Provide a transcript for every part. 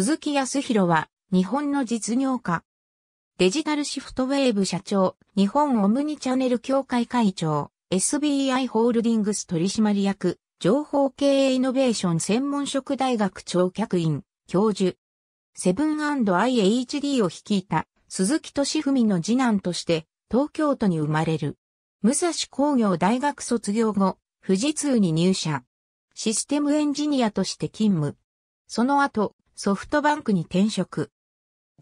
鈴木康弘は、日本の実業家。デジタルシフトウェーブ社長、日本オムニチャンネル協会会長、SBI ホールディングス取締役、情報経営イノベーション専門職大学長客員、教授。セブン &IHD を率いた鈴木敏文の次男として東京都に生まれる。武蔵工業大学卒業後、富士通に入社。システムエンジニアとして勤務。その後、ソフトバンクに転職。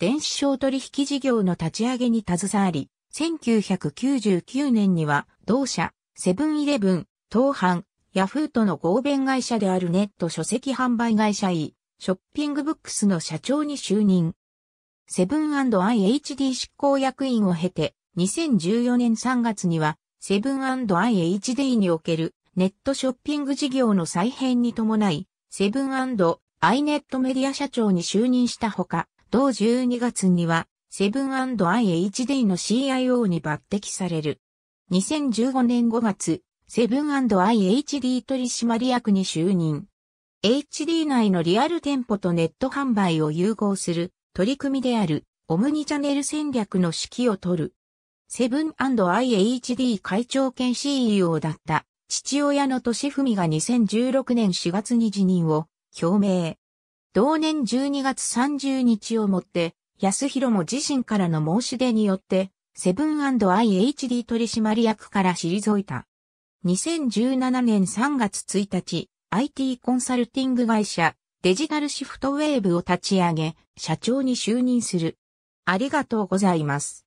電子商取引事業の立ち上げに携わり、1999年には同社、セブンイレブン、東販、ヤフーとの合弁会社であるネット書籍販売会社 E、ショッピングブックスの社長に就任。セブン &IHD 執行役員を経て、2014年3月には、セブン &IHD におけるネットショッピング事業の再編に伴い、セブンアイネットメディア社長に就任したほか、同12月には、セブン &IHD の CIO に抜擢される。2015年5月、セブン &IHD 取締役に就任。HD 内のリアル店舗とネット販売を融合する取り組みであるオムニチャネル戦略の指揮を取る。セブン &IHD 会長兼 CEO だった父親の俊文が2016年4月に辞任を表明。同年12月30日をもって、安弘も自身からの申し出によって、セブン &IHD 取締役から退いた。2017年3月1日、IT コンサルティング会社、デジタルシフトウェーブを立ち上げ、社長に就任する。ありがとうございます。